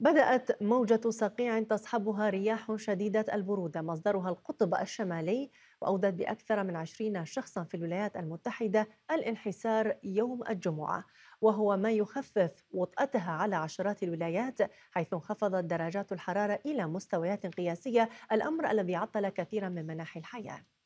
بدأت موجة صقيع تصحبها رياح شديدة البرودة مصدرها القطب الشمالي وأودت بأكثر من عشرين شخصا في الولايات المتحدة الانحسار يوم الجمعة وهو ما يخفف وطأتها على عشرات الولايات حيث انخفضت درجات الحرارة إلى مستويات قياسية الأمر الذي عطل كثيرا من مناحي الحياة